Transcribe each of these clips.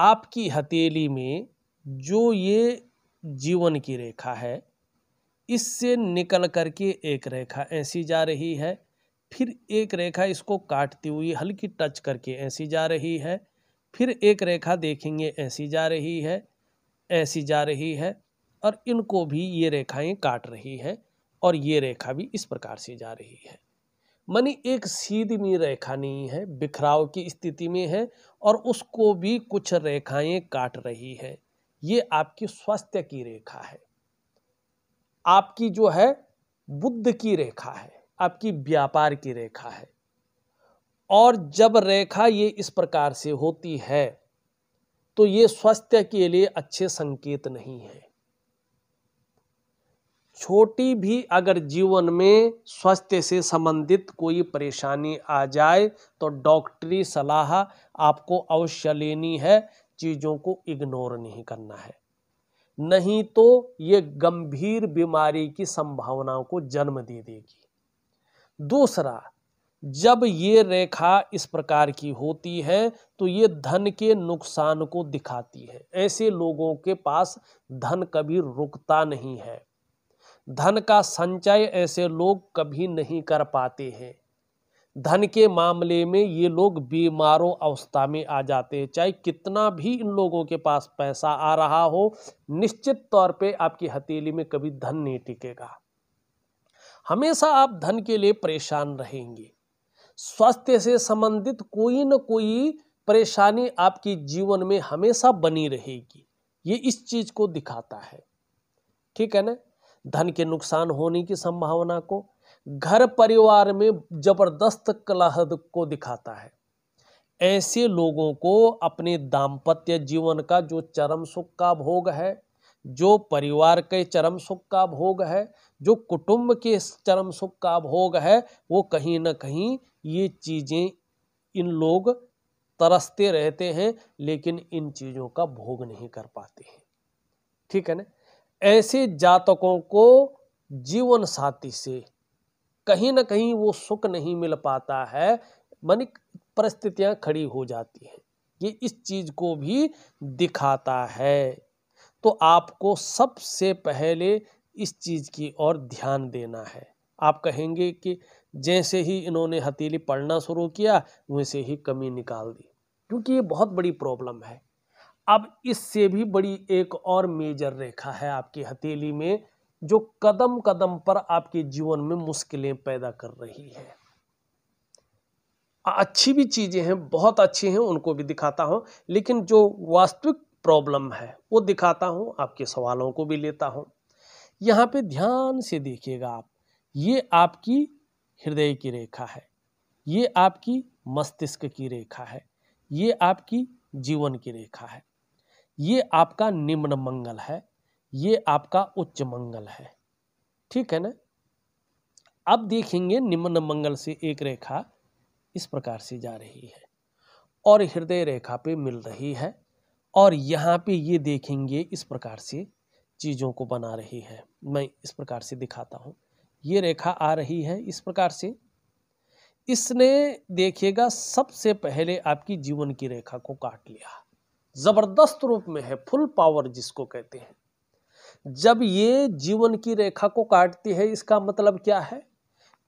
आपकी हथेली में जो ये जीवन की रेखा है इससे निकल करके एक रेखा ऐसी जा रही है फिर एक रेखा इसको काटती हुई हल्की टच करके ऐसी जा रही है फिर एक रेखा देखेंगे ऐसी जा रही है ऐसी जा रही है और इनको भी ये रेखाएं काट रही है और ये रेखा भी इस प्रकार से जा रही है मनी एक सीधी रेखा नहीं है बिखराव की स्थिति में है और उसको भी कुछ रेखाएं काट रही है ये आपकी स्वास्थ्य की रेखा है आपकी जो है बुद्ध की रेखा है आपकी व्यापार की रेखा है और जब रेखा ये इस प्रकार से होती है तो ये स्वास्थ्य के लिए अच्छे संकेत नहीं है छोटी भी अगर जीवन में स्वास्थ्य से संबंधित कोई परेशानी आ जाए तो डॉक्टरी सलाह आपको अवश्य लेनी है चीज़ों को इग्नोर नहीं करना है नहीं तो ये गंभीर बीमारी की संभावनाओं को जन्म दे देगी दूसरा जब ये रेखा इस प्रकार की होती है तो ये धन के नुकसान को दिखाती है ऐसे लोगों के पास धन कभी रुकता नहीं है धन का संचय ऐसे लोग कभी नहीं कर पाते हैं धन के मामले में ये लोग बीमारों अवस्था में आ जाते हैं चाहे कितना भी इन लोगों के पास पैसा आ रहा हो निश्चित तौर पे आपकी हथेली में कभी धन नहीं टिकेगा हमेशा आप धन के लिए परेशान रहेंगे स्वास्थ्य से संबंधित कोई न कोई परेशानी आपकी जीवन में हमेशा बनी रहेगी ये इस चीज़ को दिखाता है ठीक है ना धन के नुकसान होने की संभावना को घर परिवार में जबरदस्त कलह को दिखाता है ऐसे लोगों को अपने दाम्पत्य जीवन का जो चरम सुख का भोग है जो परिवार के चरम सुख का भोग है जो कुटुंब के चरम सुख का भोग है वो कहीं ना कहीं ये चीज़ें इन लोग तरसते रहते हैं लेकिन इन चीज़ों का भोग नहीं कर पाते हैं ठीक है ना ऐसे जातकों को जीवन साथी से कहीं ना कहीं वो सुख नहीं मिल पाता है मनिक परिस्थितियां खड़ी हो जाती हैं ये इस चीज़ को भी दिखाता है तो आपको सबसे पहले इस चीज़ की ओर ध्यान देना है आप कहेंगे कि जैसे ही इन्होंने हथेली पढ़ना शुरू किया वैसे ही कमी निकाल दी क्योंकि ये बहुत बड़ी प्रॉब्लम है अब इससे भी बड़ी एक और मेजर रेखा है आपकी हथेली में जो कदम कदम पर आपके जीवन में मुश्किलें पैदा कर रही है अच्छी भी चीज़ें हैं बहुत अच्छी हैं उनको भी दिखाता हूं लेकिन जो वास्तविक प्रॉब्लम है वो दिखाता हूं आपके सवालों को भी लेता हूं यहाँ पे ध्यान से देखिएगा आप ये आपकी हृदय की रेखा है ये आपकी मस्तिष्क की रेखा है ये आपकी जीवन की रेखा है ये आपका निम्न मंगल है ये आपका उच्च मंगल है ठीक है ना अब देखेंगे निम्न मंगल से एक रेखा इस प्रकार से जा रही है और हृदय रेखा पे मिल रही है और यहाँ पे ये देखेंगे इस प्रकार से चीज़ों को बना रही है मैं इस प्रकार से दिखाता हूँ ये रेखा आ रही है इस प्रकार से इसने देखिएगा सबसे पहले आपकी जीवन की रेखा को काट लिया जबरदस्त रूप में है फुल पावर जिसको कहते हैं जब ये जीवन की रेखा को काटती है इसका मतलब क्या है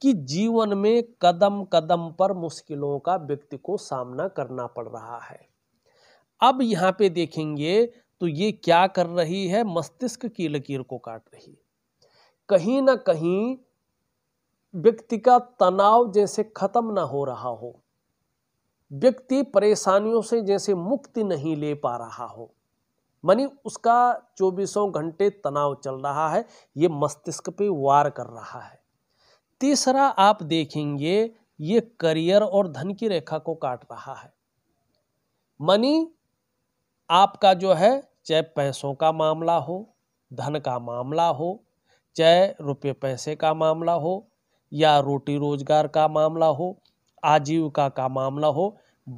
कि जीवन में कदम कदम पर मुश्किलों का व्यक्ति को सामना करना पड़ रहा है अब यहाँ पे देखेंगे तो ये क्या कर रही है मस्तिष्क की लकीर को काट रही है कहीं ना कहीं व्यक्ति का तनाव जैसे खत्म ना हो रहा हो व्यक्ति परेशानियों से जैसे मुक्ति नहीं ले पा रहा हो मनी उसका चौबीसों घंटे तनाव चल रहा है ये मस्तिष्क पे वार कर रहा है तीसरा आप देखेंगे ये करियर और धन की रेखा को काट रहा है मनी आपका जो है चाहे पैसों का मामला हो धन का मामला हो चाहे रुपये पैसे का मामला हो या रोटी रोजगार का मामला हो आजीविका का मामला हो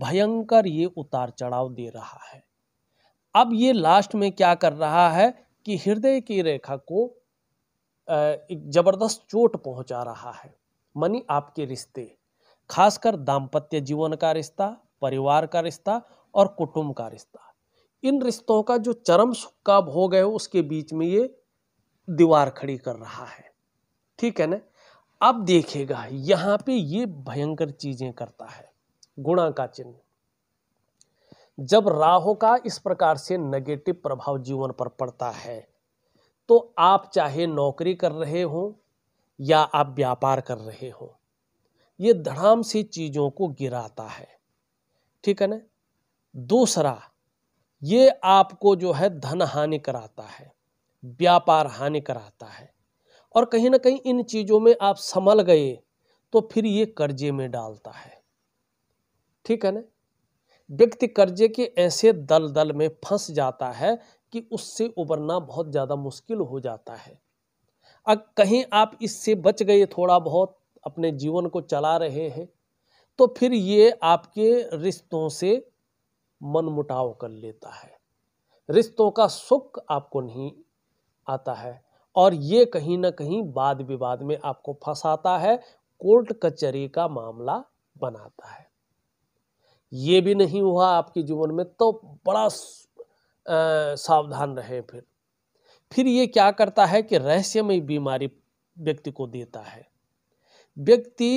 भयंकर ये उतार चढ़ाव दे रहा है अब ये लास्ट में क्या कर रहा है कि हृदय की रेखा को जबरदस्त चोट पहुंचा रहा है मनी आपके रिश्ते खासकर दाम्पत्य जीवन का रिश्ता परिवार का रिश्ता और कुटुंब का रिश्ता इन रिश्तों का जो चरम सुक्का हो भोग है उसके बीच में ये दीवार खड़ी कर रहा है ठीक है ना अब देखेगा यहां पे ये भयंकर चीजें करता है गुणा का चिन्ह जब राहु का इस प्रकार से नेगेटिव प्रभाव जीवन पर पड़ता है तो आप चाहे नौकरी कर रहे हो या आप व्यापार कर रहे हो ये धड़ाम से चीज़ों को गिराता है ठीक है ना दूसरा ये आपको जो है धन हानि कराता है व्यापार हानि कराता है और कहीं ना कहीं इन चीज़ों में आप संभल गए तो फिर ये कर्जे में डालता है ठीक है ना व्यक्ति कर्जे के ऐसे दल दल में फंस जाता है कि उससे उबरना बहुत ज़्यादा मुश्किल हो जाता है अब कहीं आप इससे बच गए थोड़ा बहुत अपने जीवन को चला रहे हैं तो फिर ये आपके रिश्तों से मनमुटाव कर लेता है रिश्तों का सुख आपको नहीं आता है और ये कहीं ना कहीं वाद विवाद में आपको फंसाता है कोर्ट कचहरी का मामला बनाता है ये भी नहीं हुआ आपके जीवन में तो बड़ा सावधान रहे फिर फिर ये क्या करता है कि रहस्यमय बीमारी व्यक्ति को देता है व्यक्ति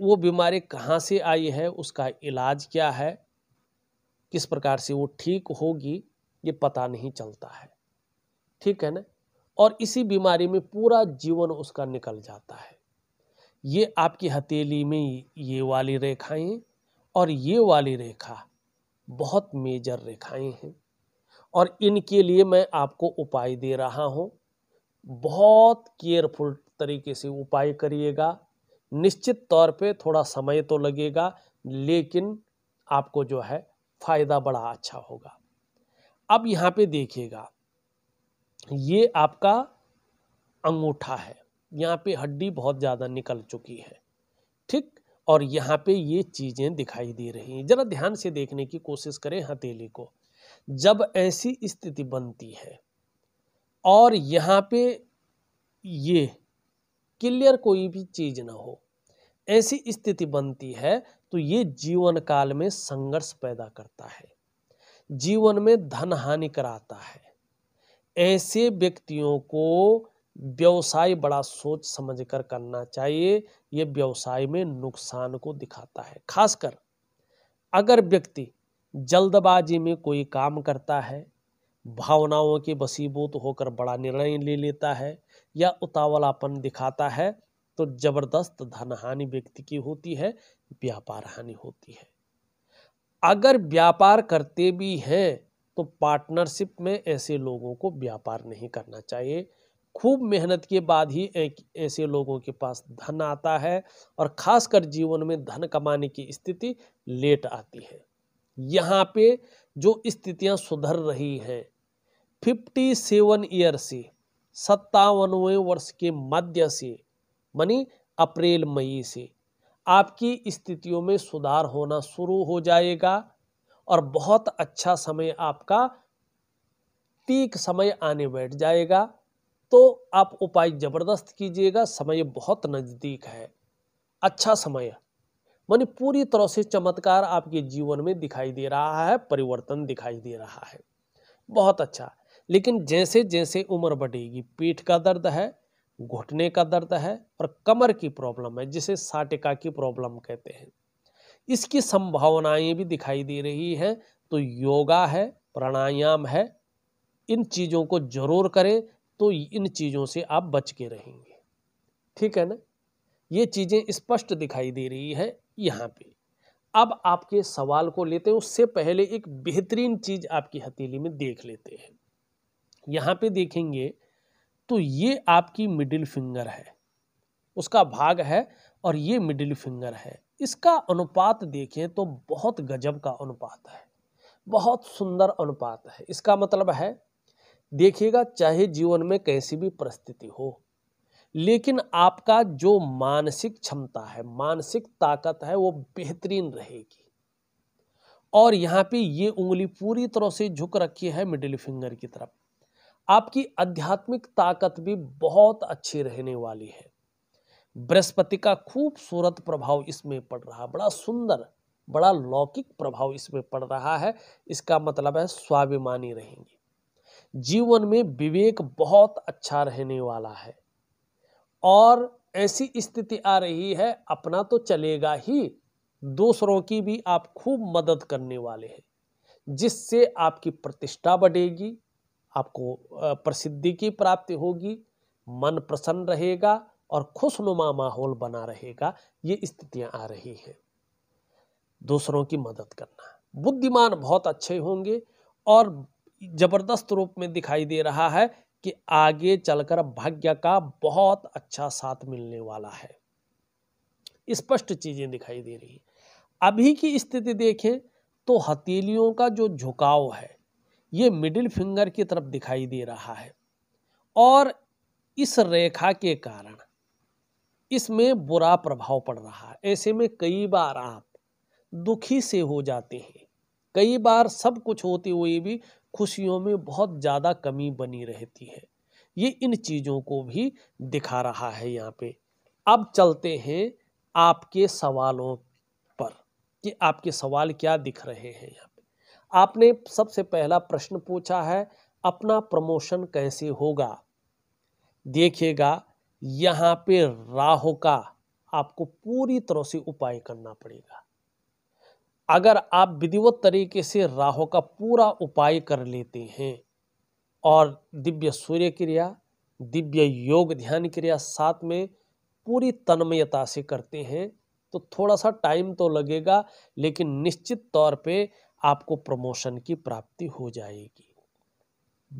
वो बीमारी कहाँ से आई है उसका इलाज क्या है किस प्रकार से वो ठीक होगी ये पता नहीं चलता है ठीक है ना और इसी बीमारी में पूरा जीवन उसका निकल जाता है ये आपकी हथेली में ये वाली रेखाएं और ये वाली रेखा बहुत मेजर रेखाएं हैं और इनके लिए मैं आपको उपाय दे रहा हूँ बहुत केयरफुल तरीके से उपाय करिएगा निश्चित तौर पे थोड़ा समय तो लगेगा लेकिन आपको जो है फ़ायदा बड़ा अच्छा होगा अब यहाँ पे देखिएगा ये आपका अंगूठा है यहाँ पे हड्डी बहुत ज़्यादा निकल चुकी है ठीक और यहाँ पे ये चीज़ें दिखाई दे रही हैं ज़रा ध्यान से देखने की कोशिश करें हथेली को जब ऐसी स्थिति बनती है और यहाँ पे ये क्लियर कोई भी चीज़ ना हो ऐसी स्थिति बनती है तो ये जीवन काल में संघर्ष पैदा करता है जीवन में धन हानि कराता है ऐसे व्यक्तियों को व्यवसाय बड़ा सोच समझकर करना चाहिए यह व्यवसाय में नुकसान को दिखाता है खासकर अगर व्यक्ति जल्दबाजी में कोई काम करता है भावनाओं के बसीबूत होकर बड़ा निर्णय ले लेता है या उतावलापन दिखाता है तो जबरदस्त धन हानि व्यक्ति की होती है व्यापार हानि होती है अगर व्यापार करते भी हैं तो पार्टनरशिप में ऐसे लोगों को व्यापार नहीं करना चाहिए खूब मेहनत के बाद ही ऐसे लोगों के पास धन आता है और खासकर जीवन में धन कमाने की स्थिति लेट आती है यहाँ पे जो स्थितियाँ सुधर रही हैं फिफ्टी सेवन ईयर से सत्तावनवें वर्ष के मध्य से मनी अप्रैल मई से आपकी स्थितियों में सुधार होना शुरू हो जाएगा और बहुत अच्छा समय आपका पीक समय आने बैठ जाएगा तो आप उपाय जबरदस्त कीजिएगा समय बहुत नज़दीक है अच्छा समय मानी पूरी तरह से चमत्कार आपके जीवन में दिखाई दे रहा है परिवर्तन दिखाई दे रहा है बहुत अच्छा लेकिन जैसे जैसे उम्र बढ़ेगी पेट का दर्द है घुटने का दर्द है और कमर की प्रॉब्लम है जिसे साटिका की प्रॉब्लम कहते हैं इसकी संभावनाएं भी दिखाई दे रही हैं तो योगा है प्राणायाम है इन चीज़ों को जरूर करें तो इन चीज़ों से आप बच के रहेंगे ठीक है ना ये चीज़ें स्पष्ट दिखाई दे रही है यहाँ पे अब आपके सवाल को लेते हैं उससे पहले एक बेहतरीन चीज़ आपकी हथेली में देख लेते हैं यहाँ पे देखेंगे तो ये आपकी मिडिल फिंगर है उसका भाग है और ये मिडिल फिंगर है इसका अनुपात देखें तो बहुत गजब का अनुपात है बहुत सुंदर अनुपात है इसका मतलब है देखिएगा चाहे जीवन में कैसी भी परिस्थिति हो लेकिन आपका जो मानसिक क्षमता है मानसिक ताकत है वो बेहतरीन रहेगी और यहाँ पे ये उंगली पूरी तरह से झुक रखी है मिडिल फिंगर की तरफ आपकी आध्यात्मिक ताकत भी बहुत अच्छी रहने वाली है बृहस्पति का खूबसूरत प्रभाव इसमें पड़ रहा बड़ा सुंदर बड़ा लौकिक प्रभाव इसमें पड़ रहा है इसका मतलब है स्वाभिमानी रहेंगे जीवन में विवेक बहुत अच्छा रहने वाला है और ऐसी स्थिति आ रही है अपना तो चलेगा ही दूसरों की भी आप खूब मदद करने वाले हैं जिससे आपकी प्रतिष्ठा बढ़ेगी आपको प्रसिद्धि की प्राप्ति होगी मन प्रसन्न रहेगा और खुशनुमा माहौल बना रहेगा ये स्थितियां आ रही हैं दूसरों की मदद करना बुद्धिमान बहुत अच्छे होंगे और ज़बरदस्त रूप में दिखाई दे रहा है कि आगे चलकर भाग्य का बहुत अच्छा साथ मिलने वाला है स्पष्ट चीज़ें दिखाई दे रही अभी की स्थिति देखें तो हथेलियों का जो झुकाव है ये मिडिल फिंगर की तरफ दिखाई दे रहा है और इस रेखा के कारण इसमें बुरा प्रभाव पड़ रहा है ऐसे में कई बार आप दुखी से हो जाते हैं कई बार सब कुछ होते हुए भी खुशियों में बहुत ज़्यादा कमी बनी रहती है ये इन चीज़ों को भी दिखा रहा है यहाँ पे अब चलते हैं आपके सवालों पर कि आपके सवाल क्या दिख रहे हैं यहाँ पे आपने सबसे पहला प्रश्न पूछा है अपना प्रमोशन कैसे होगा देखिएगा यहाँ पे राहु का आपको पूरी तरह से उपाय करना पड़ेगा अगर आप विधिवत तरीके से राहु का पूरा उपाय कर लेते हैं और दिव्य सूर्य क्रिया दिव्य योग ध्यान क्रिया साथ में पूरी तन्मयता से करते हैं तो थोड़ा सा टाइम तो लगेगा लेकिन निश्चित तौर पे आपको प्रमोशन की प्राप्ति हो जाएगी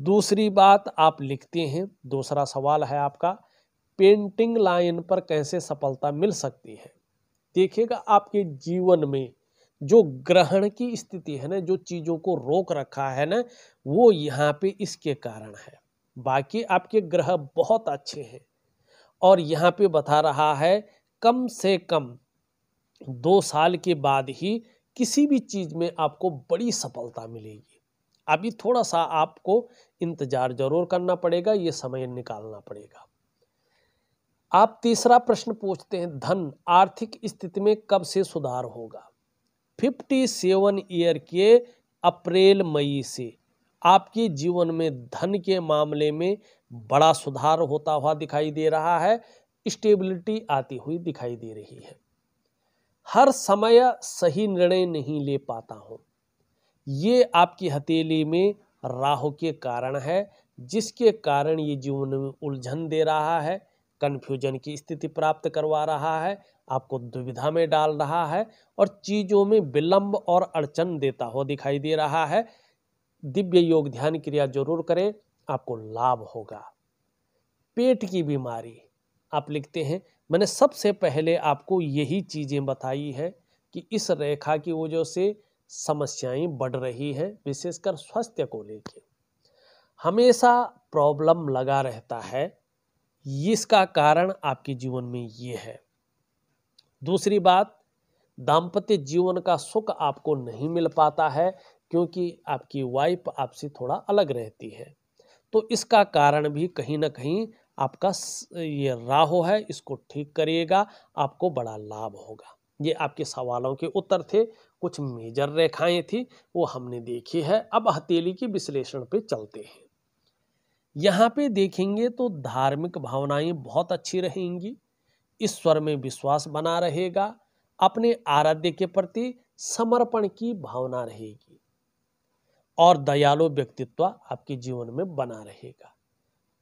दूसरी बात आप लिखते हैं दूसरा सवाल है आपका पेंटिंग लाइन पर कैसे सफलता मिल सकती है देखिएगा आपके जीवन में जो ग्रहण की स्थिति है ना जो चीज़ों को रोक रखा है ना वो यहाँ पे इसके कारण है बाकी आपके ग्रह बहुत अच्छे हैं और यहाँ पे बता रहा है कम से कम दो साल के बाद ही किसी भी चीज़ में आपको बड़ी सफलता मिलेगी अभी थोड़ा सा आपको इंतज़ार ज़रूर करना पड़ेगा ये समय निकालना पड़ेगा आप तीसरा प्रश्न पूछते हैं धन आर्थिक स्थिति में कब से सुधार होगा फिफ्टी सेवन ईयर के अप्रैल मई से आपके जीवन में धन के मामले में बड़ा सुधार होता हुआ दिखाई दे रहा है स्टेबिलिटी आती हुई दिखाई दे रही है हर समय सही निर्णय नहीं ले पाता हूं ये आपकी हथेली में राहु के कारण है जिसके कारण ये जीवन में उलझन दे रहा है कन्फ्यूजन की स्थिति प्राप्त करवा रहा है आपको दुविधा में डाल रहा है और चीज़ों में विलंब और अड़चन देता हुआ दिखाई दे रहा है दिव्य योग ध्यान क्रिया जरूर करें आपको लाभ होगा पेट की बीमारी आप लिखते हैं मैंने सबसे पहले आपको यही चीज़ें बताई है कि इस रेखा की वजह से समस्याएं बढ़ रही हैं विशेषकर स्वास्थ्य को लेकर हमेशा प्रॉब्लम लगा रहता है इसका कारण आपके जीवन में ये है दूसरी बात दाम्पत्य जीवन का सुख आपको नहीं मिल पाता है क्योंकि आपकी वाइफ आपसे थोड़ा अलग रहती है तो इसका कारण भी कहीं ना कहीं आपका ये राहो है इसको ठीक करिएगा आपको बड़ा लाभ होगा ये आपके सवालों के उत्तर थे कुछ मेजर रेखाएं थी वो हमने देखी है अब हथेली के विश्लेषण पे चलते हैं यहाँ पे देखेंगे तो धार्मिक भावनाएं बहुत अच्छी रहेंगी ईश्वर में विश्वास बना रहेगा अपने आराध्य के प्रति समर्पण की भावना रहेगी और दयालु व्यक्तित्व आपके जीवन में बना रहेगा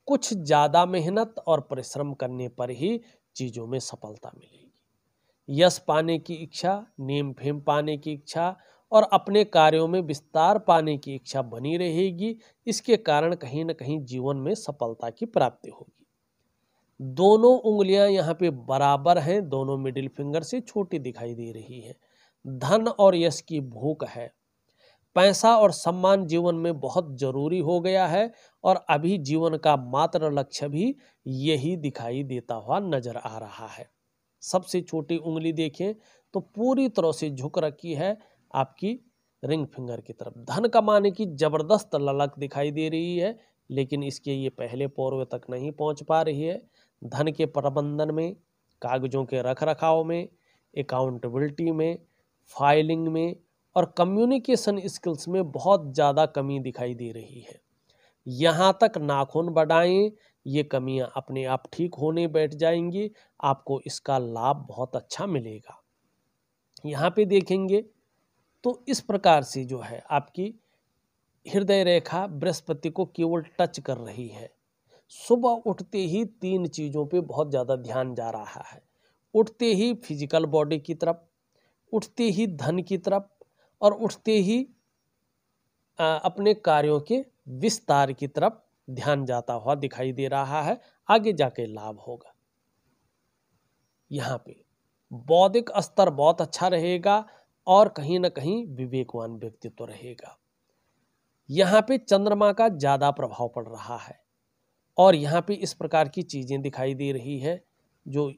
कुछ ज़्यादा मेहनत और परिश्रम करने पर ही चीज़ों में सफलता मिलेगी यश पाने की इच्छा नेम फेम पाने की इच्छा और अपने कार्यों में विस्तार पाने की इच्छा बनी रहेगी इसके कारण कहीं ना कहीं जीवन में सफलता की प्राप्ति होगी दोनों उंगलियां यहाँ पे बराबर हैं दोनों मिडिल फिंगर से छोटी दिखाई दे रही है धन और यश की भूख है पैसा और सम्मान जीवन में बहुत जरूरी हो गया है और अभी जीवन का मात्र लक्ष्य भी यही दिखाई देता हुआ नजर आ रहा है सबसे छोटी उंगली देखें तो पूरी तरह से झुक रखी है आपकी रिंग फिंगर की तरफ धन कमाने की जबरदस्त ललक दिखाई दे रही है लेकिन इसके ये पहले पौर्व तक नहीं पहुंच पा रही है धन के प्रबंधन में कागजों के रख रखाव में अकाउंटेबिलिटी में फाइलिंग में और कम्युनिकेशन स्किल्स में बहुत ज़्यादा कमी दिखाई दे रही है यहाँ तक नाखून बढ़ाएं ये कमियाँ अपने आप ठीक होने बैठ जाएंगी आपको इसका लाभ बहुत अच्छा मिलेगा यहाँ पे देखेंगे तो इस प्रकार से जो है आपकी हृदय रेखा बृहस्पति को केवल टच कर रही है सुबह उठते ही तीन चीज़ों पे बहुत ज़्यादा ध्यान जा रहा है उठते ही फिजिकल बॉडी की तरफ उठते ही धन की तरफ और उठते ही आ, अपने कार्यों के विस्तार की तरफ ध्यान जाता हुआ दिखाई दे रहा है आगे जाके लाभ होगा यहाँ पे बौद्धिक स्तर बहुत अच्छा रहेगा और कहीं ना कहीं विवेकवान व्यक्तित्व तो रहेगा यहाँ पे चंद्रमा का ज़्यादा प्रभाव पड़ रहा है और यहाँ पे इस प्रकार की चीज़ें दिखाई दे रही है जो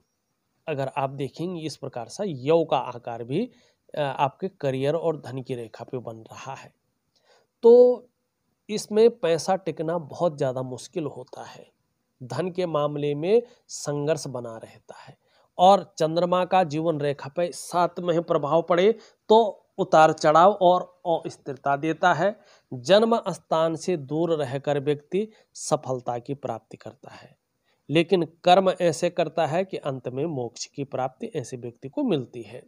अगर आप देखेंगे इस प्रकार सा यव का आकार भी आपके करियर और धन की रेखा पे बन रहा है तो इसमें पैसा टिकना बहुत ज़्यादा मुश्किल होता है धन के मामले में संघर्ष बना रहता है और चंद्रमा का जीवन रेखा पर सात में प्रभाव पड़े तो उतार चढ़ाव और अस्थिरता देता है जन्म स्थान से दूर रहकर व्यक्ति सफलता की प्राप्ति करता है लेकिन कर्म ऐसे करता है कि अंत में मोक्ष की प्राप्ति ऐसे व्यक्ति को मिलती है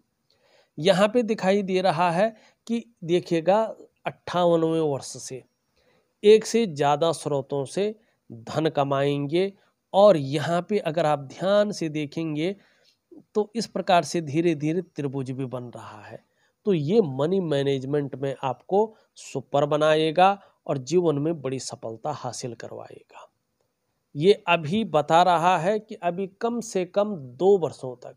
यहाँ पे दिखाई दे रहा है कि देखिएगा अट्ठावनवें वर्ष से एक से ज़्यादा स्रोतों से धन कमाएंगे और यहाँ पे अगर आप ध्यान से देखेंगे तो इस प्रकार से धीरे धीरे त्रिभुज भी बन रहा है तो ये मनी मैनेजमेंट में आपको सुपर बनाएगा और जीवन में बड़ी सफलता हासिल करवाएगा ये अभी बता रहा है कि अभी कम से कम दो वर्षों तक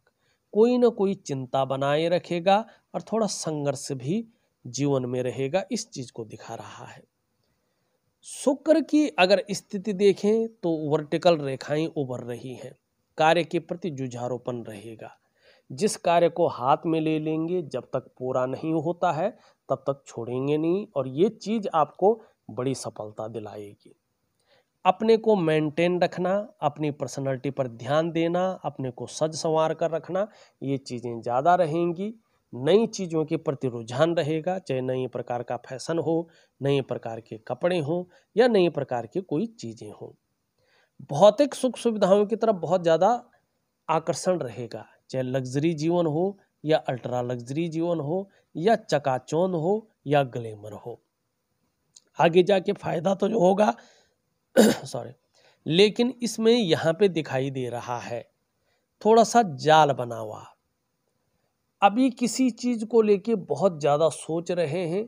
कोई ना कोई चिंता बनाए रखेगा और थोड़ा संघर्ष भी जीवन में रहेगा इस चीज़ को दिखा रहा है शुक्र की अगर स्थिति देखें तो वर्टिकल रेखाएं उभर रही हैं कार्य के प्रति जुझारोपण रहेगा जिस कार्य को हाथ में ले लेंगे जब तक पूरा नहीं होता है तब तक छोड़ेंगे नहीं और ये चीज़ आपको बड़ी सफलता दिलाएगी अपने को मेंटेन रखना अपनी पर्सनालिटी पर ध्यान देना अपने को सज संवार कर रखना ये चीज़ें ज़्यादा रहेंगी नई चीज़ों के प्रति रुझान रहेगा चाहे नए प्रकार का फैशन हो नए प्रकार के कपड़े हों या नए प्रकार की कोई चीज़ें हों भौतिक सुख सुविधाओं की तरफ बहुत ज़्यादा आकर्षण रहेगा चाहे लग्जरी जीवन हो या अल्ट्रा लग्जरी जीवन हो या चकाचौंध हो या ग्लैमर हो आगे जाके फायदा तो जो होगा सॉरी लेकिन इसमें यहाँ पे दिखाई दे रहा है थोड़ा सा जाल बना हुआ अभी किसी चीज़ को लेके बहुत ज़्यादा सोच रहे हैं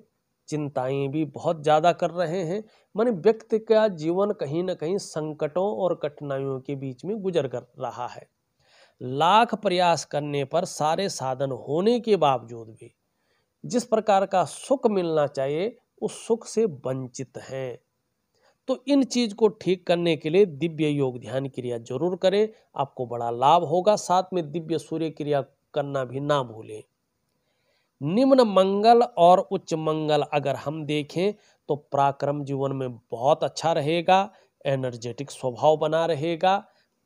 चिंताएं भी बहुत ज़्यादा कर रहे हैं मन व्यक्ति का जीवन कहीं ना कहीं संकटों और कठिनाइयों के बीच में गुजर कर रहा है लाख प्रयास करने पर सारे साधन होने के बावजूद भी जिस प्रकार का सुख मिलना चाहिए उस सुख से वंचित हैं तो इन चीज को ठीक करने के लिए दिव्य योग ध्यान क्रिया जरूर करें आपको बड़ा लाभ होगा साथ में दिव्य सूर्य क्रिया करना भी ना भूलें निम्न मंगल और उच्च मंगल अगर हम देखें तो पराक्रम जीवन में बहुत अच्छा रहेगा एनर्जेटिक स्वभाव बना रहेगा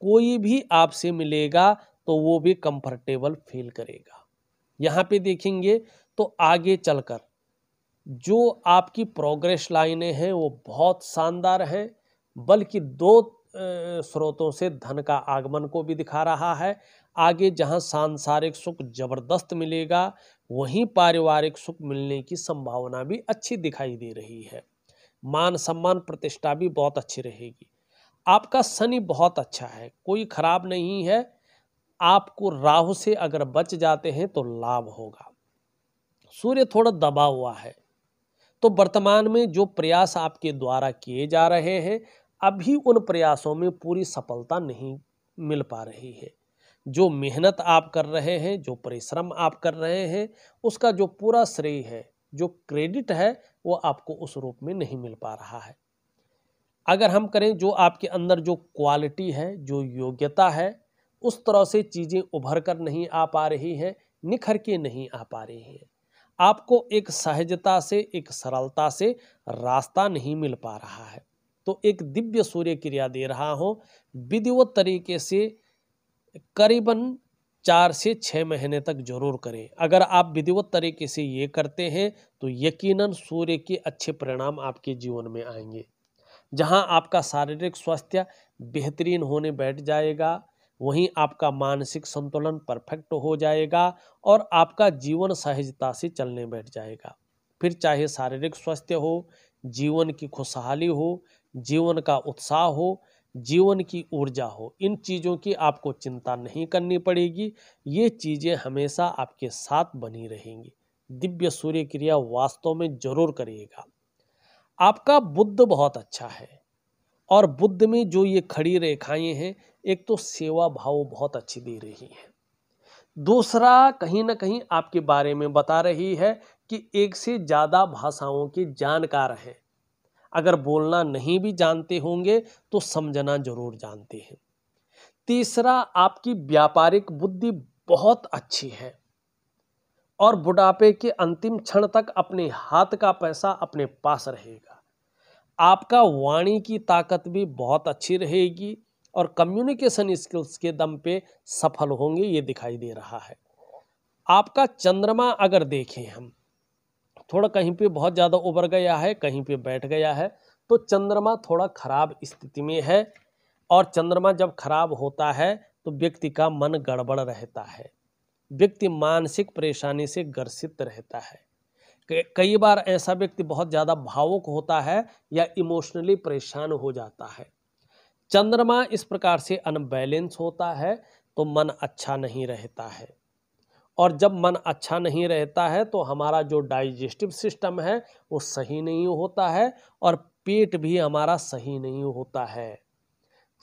कोई भी आपसे मिलेगा तो वो भी कंफर्टेबल फील करेगा यहाँ पे देखेंगे तो आगे चलकर जो आपकी प्रोग्रेस लाइनें हैं वो बहुत शानदार हैं बल्कि दो स्रोतों से धन का आगमन को भी दिखा रहा है आगे जहाँ सांसारिक सुख जबरदस्त मिलेगा वहीं पारिवारिक सुख मिलने की संभावना भी अच्छी दिखाई दे रही है मान सम्मान प्रतिष्ठा भी बहुत अच्छी रहेगी आपका शनि बहुत अच्छा है कोई खराब नहीं है आपको राहु से अगर बच जाते हैं तो लाभ होगा सूर्य थोड़ा दबा हुआ है तो वर्तमान में जो प्रयास आपके द्वारा किए जा रहे हैं अभी उन प्रयासों में पूरी सफलता नहीं मिल पा रही है जो मेहनत आप कर रहे हैं जो परिश्रम आप कर रहे हैं उसका जो पूरा श्रेय है जो क्रेडिट है वो आपको उस रूप में नहीं मिल पा रहा है अगर हम करें जो आपके अंदर जो क्वालिटी है जो योग्यता है उस तरह से चीज़ें उभर कर नहीं आ पा रही हैं निखर के नहीं आ पा रही हैं आपको एक सहजता से एक सरलता से रास्ता नहीं मिल पा रहा है तो एक दिव्य सूर्य क्रिया दे रहा हूँ विधिवत तरीके से करीबन चार से छः महीने तक जरूर करें अगर आप विधिवत तरीके से ये करते हैं तो यकीनन सूर्य के अच्छे परिणाम आपके जीवन में आएंगे जहां आपका शारीरिक स्वास्थ्य बेहतरीन होने बैठ जाएगा वहीं आपका मानसिक संतुलन परफेक्ट हो जाएगा और आपका जीवन सहजता से चलने बैठ जाएगा फिर चाहे शारीरिक स्वास्थ्य हो जीवन की खुशहाली हो जीवन का उत्साह हो जीवन की ऊर्जा हो इन चीज़ों की आपको चिंता नहीं करनी पड़ेगी ये चीज़ें हमेशा आपके साथ बनी रहेंगी दिव्य सूर्य क्रिया वास्तव में जरूर करिएगा आपका बुद्ध बहुत अच्छा है और बुद्ध में जो ये खड़ी रेखाएं हैं एक तो सेवा भाव बहुत अच्छी दे रही है दूसरा कहीं ना कहीं आपके बारे में बता रही है कि एक से ज़्यादा भाषाओं के जानकार हैं अगर बोलना नहीं भी जानते होंगे तो समझना जरूर जानते हैं तीसरा आपकी व्यापारिक बुद्धि बहुत अच्छी है और बुढ़ापे के अंतिम क्षण तक अपने हाथ का पैसा अपने पास रहेगा आपका वाणी की ताकत भी बहुत अच्छी रहेगी और कम्युनिकेशन स्किल्स के दम पे सफल होंगे ये दिखाई दे रहा है आपका चंद्रमा अगर देखें हम थोड़ा कहीं पे बहुत ज़्यादा उबर गया है कहीं पे बैठ गया है तो चंद्रमा थोड़ा खराब स्थिति में है और चंद्रमा जब खराब होता है तो व्यक्ति का मन गड़बड़ रहता है व्यक्ति मानसिक परेशानी से ग्रसित रहता है कई बार ऐसा व्यक्ति बहुत ज़्यादा भावुक होता है या इमोशनली परेशान हो जाता है चंद्रमा इस प्रकार से अनबैलेंस होता है तो मन अच्छा नहीं रहता है और जब मन अच्छा नहीं रहता है तो हमारा जो डाइजेस्टिव सिस्टम है वो सही नहीं होता है और पेट भी हमारा सही नहीं होता है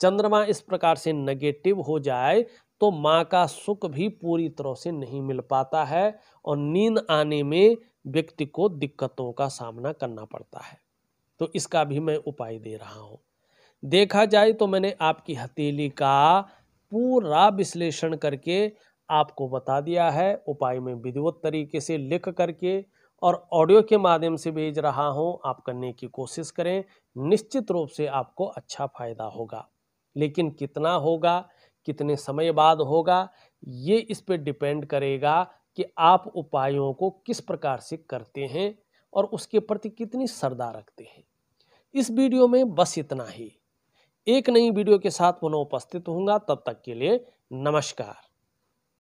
चंद्रमा इस प्रकार से नेगेटिव हो जाए तो माँ का सुख भी पूरी तरह से नहीं मिल पाता है और नींद आने में व्यक्ति को दिक्कतों का सामना करना पड़ता है तो इसका भी मैं उपाय दे रहा हूँ देखा जाए तो मैंने आपकी हथेली का पूरा विश्लेषण करके आपको बता दिया है उपाय में विधिवत तरीके से लिख करके और ऑडियो के माध्यम से भेज रहा हूँ आप करने की कोशिश करें निश्चित रूप से आपको अच्छा फायदा होगा लेकिन कितना होगा कितने समय बाद होगा ये इस पर डिपेंड करेगा कि आप उपायों को किस प्रकार से करते हैं और उसके प्रति कितनी श्रद्धा रखते हैं इस वीडियो में बस इतना ही एक नई वीडियो के साथ पुनः उपस्थित होऊंगा तब तक के लिए नमस्कार